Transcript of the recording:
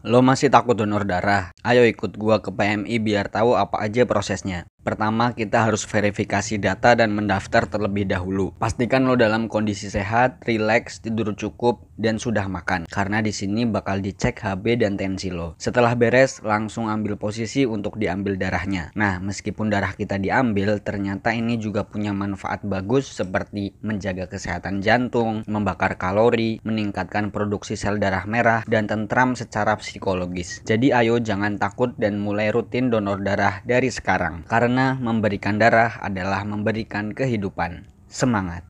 Lo masih takut donor darah? Ayo ikut gua ke PMI biar tahu apa aja prosesnya. Pertama, kita harus verifikasi data dan mendaftar terlebih dahulu. Pastikan lo dalam kondisi sehat, rileks, tidur cukup, dan sudah makan. Karena di sini bakal dicek HB dan tensi lo. Setelah beres, langsung ambil posisi untuk diambil darahnya. Nah, meskipun darah kita diambil, ternyata ini juga punya manfaat bagus seperti menjaga kesehatan jantung, membakar kalori, meningkatkan produksi sel darah merah, dan tentram secara psikologis. Jadi ayo jangan takut dan mulai rutin donor darah dari sekarang. Karena karena memberikan darah adalah memberikan kehidupan. Semangat!